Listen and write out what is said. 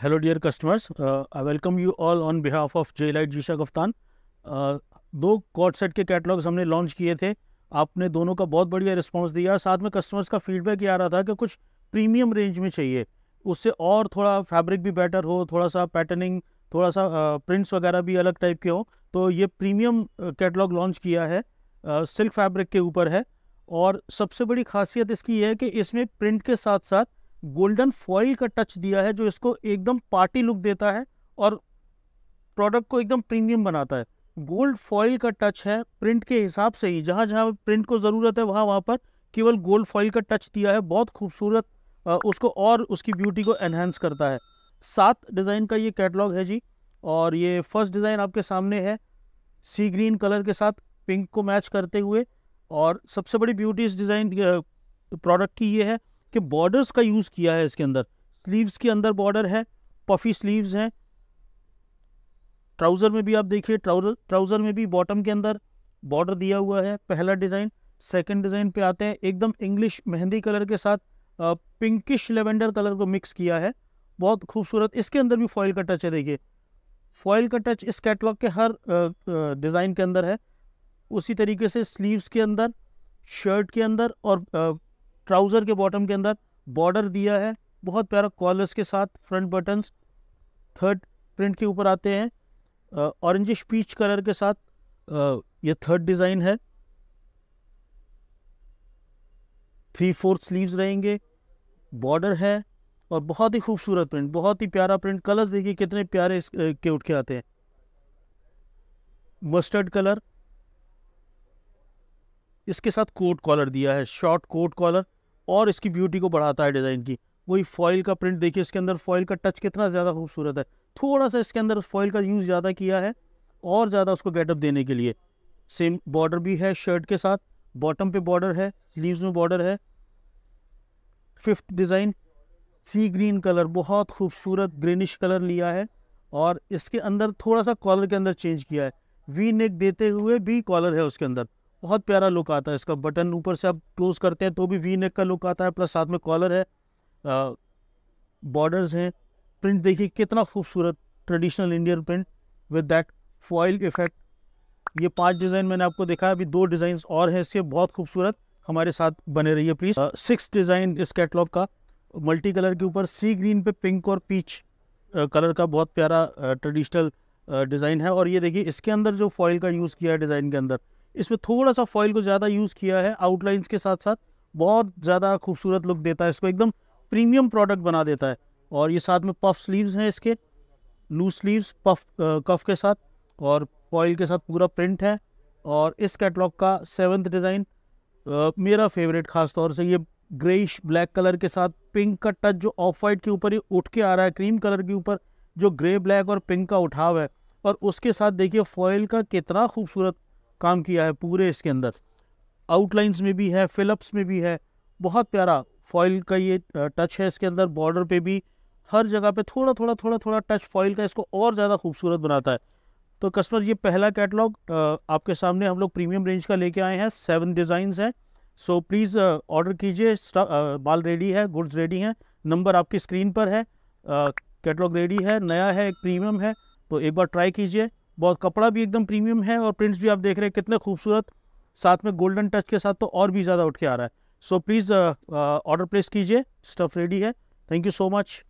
hello dear customers I welcome you all on behalf of J light जीशा गफ्तान दो कॉट सेट के कैटलॉग्स हमने लॉन्च किए थे आपने दोनों का बहुत बढ़िया रिस्पॉन्स दिया साथ में कस्टमर्स का फीडबैक ये आ रहा था कि कुछ प्रीमियम रेंज में चाहिए उससे और थोड़ा फैब्रिक भी बेटर हो थोड़ा सा पैटर्निंग थोड़ा सा प्रिंट्स uh, वगैरह भी अलग टाइप के हो तो ये प्रीमियम कैटलॉग लॉन्च किया है सिल्क uh, फैब्रिक के ऊपर है और सबसे बड़ी खासियत इसकी है कि इसमें प्रिंट के साथ साथ गोल्डन फॉइल का टच दिया है जो इसको एकदम पार्टी लुक देता है और प्रोडक्ट को एकदम प्रीमियम बनाता है गोल्ड फॉइल का टच है प्रिंट के हिसाब से ही जहाँ जहाँ प्रिंट को ज़रूरत है वहाँ वहाँ पर केवल गोल्ड फॉइल का टच दिया है बहुत खूबसूरत उसको और उसकी ब्यूटी को एनहेंस करता है सात डिज़ाइन का ये कैटलॉग है जी और ये फर्स्ट डिज़ाइन आपके सामने है सी ग्रीन कलर के साथ पिंक को मैच करते हुए और सबसे बड़ी ब्यूटी इस डिज़ाइन प्रोडक्ट की ये है कि बॉर्डर्स का यूज़ किया है इसके अंदर स्लीव्स के अंदर बॉर्डर है पफी स्लीव्स हैं ट्राउज़र में भी आप देखिए ट्राउज़र में भी बॉटम के अंदर बॉर्डर दिया हुआ है पहला डिज़ाइन सेकंड डिज़ाइन पे आते हैं एकदम इंग्लिश मेहंदी कलर के साथ पिंकिश लेवेंडर कलर को मिक्स किया है बहुत खूबसूरत इसके अंदर भी फॉइल का टच है देखिए फॉइल का टच इस कैटलॉग के हर डिज़ाइन के अंदर है उसी तरीके से स्लीव्स के अंदर शर्ट के अंदर और ट्राउज़र के बॉटम के अंदर बॉर्डर दिया है बहुत प्यारा कॉलर्स के साथ फ्रंट बटन्स थर्ड प्रिंट के ऊपर आते हैं ऑरेंजिश पीच कलर के साथ आ, ये थर्ड डिज़ाइन है थ्री फोर स्लीव्स रहेंगे बॉर्डर है और बहुत ही खूबसूरत प्रिंट बहुत ही प्यारा प्रिंट कलर्स देखिए कितने प्यारे के उठ के आते हैं मस्टर्ड कलर इसके साथ कोट कॉलर दिया है शॉर्ट कोट कॉलर और इसकी ब्यूटी को बढ़ाता है डिज़ाइन की वही फॉइल का प्रिंट देखिए इसके अंदर फॉइल का टच कितना ज़्यादा खूबसूरत है थोड़ा सा इसके अंदर फॉइल का यूज़ ज़्यादा किया है और ज़्यादा उसको गेटअप देने के लिए सेम बॉर्डर भी है शर्ट के साथ बॉटम पे बॉर्डर है स्लीव्स में बॉर्डर है fifth design sea green colour बहुत खूबसूरत ग्रीनिश कलर लिया है और इसके अंदर थोड़ा सा कॉलर के अंदर चेंज किया है वी नेक देते हुए भी कॉलर है उसके अंदर बहुत प्यारा लुक आता है इसका बटन ऊपर से आप क्लोज करते हैं तो भी वी नेक का लुक आता है प्लस साथ में कॉलर है बॉर्डर्स हैं प्रिंट देखिए कितना खूबसूरत traditional Indian print with that foil effect ये पांच डिज़ाइन मैंने आपको देखा अभी दो डिज़ाइन और हैं इसके बहुत खूबसूरत हमारे साथ बने रहिए प्लीज़ सिक्स डिज़ाइन इस कैटलॉग का मल्टी कलर के ऊपर सी ग्रीन पे पिंक और पीच कलर का बहुत प्यारा ट्रेडिशनल डिज़ाइन है और ये देखिए इसके अंदर जो फॉइल का यूज़ किया है डिज़ाइन के अंदर इसमें थोड़ा सा फॉइल को ज़्यादा यूज़ किया है आउटलाइंस के साथ साथ बहुत ज़्यादा खूबसूरत लुक देता है इसको एकदम प्रीमियम प्रोडक्ट बना देता है और ये साथ में पफ स्लीव्स हैं इसके लूज स्लीव्स पफ कफ के साथ और फॉइल के साथ पूरा प्रिंट है और इस कैटलॉग का सेवन्थ डिज़ाइन मेरा फेवरेट ख़ास तौर से ये ग्रेइश ब्लैक कलर के साथ पिंक का टच जो ऑफ वाइट के ऊपर ही उठ के आ रहा है क्रीम कलर के ऊपर जो ग्रे ब्लैक और पिंक का उठाव है और उसके साथ देखिए फॉयल का कितना खूबसूरत काम किया है पूरे इसके अंदर आउटलाइंस में भी है फिलअप्स में भी है बहुत प्यारा फॉइल का ये टच है इसके अंदर बॉर्डर पे भी हर जगह पे थोड़ा थोड़ा थोड़ा थोड़ा टच फॉइल का इसको और ज़्यादा खूबसूरत बनाता है तो कस्टमर ये पहला कैटलॉग आपके सामने हम लोग प्रीमियम रेंज का लेके आए हैं सेवन डिज़ाइंस हैं सो प्लीज़ ऑर्डर कीजिए बाल रेडी है गुड्स रेडी हैं नंबर आपकी स्क्रीन पर है कैटलॉग रेडी है नया है एक प्रीमियम है तो एक बार ट्राई कीजिए बहुत कपड़ा भी एकदम प्रीमियम है और प्रिंट्स भी आप देख रहे हैं कितने खूबसूरत साथ में गोल्डन टच के साथ तो और भी ज़्यादा उठ के आ रहा है सो प्लीज़ ऑर्डर प्लेस कीजिए स्टफ़ रेडी है थैंक यू सो मच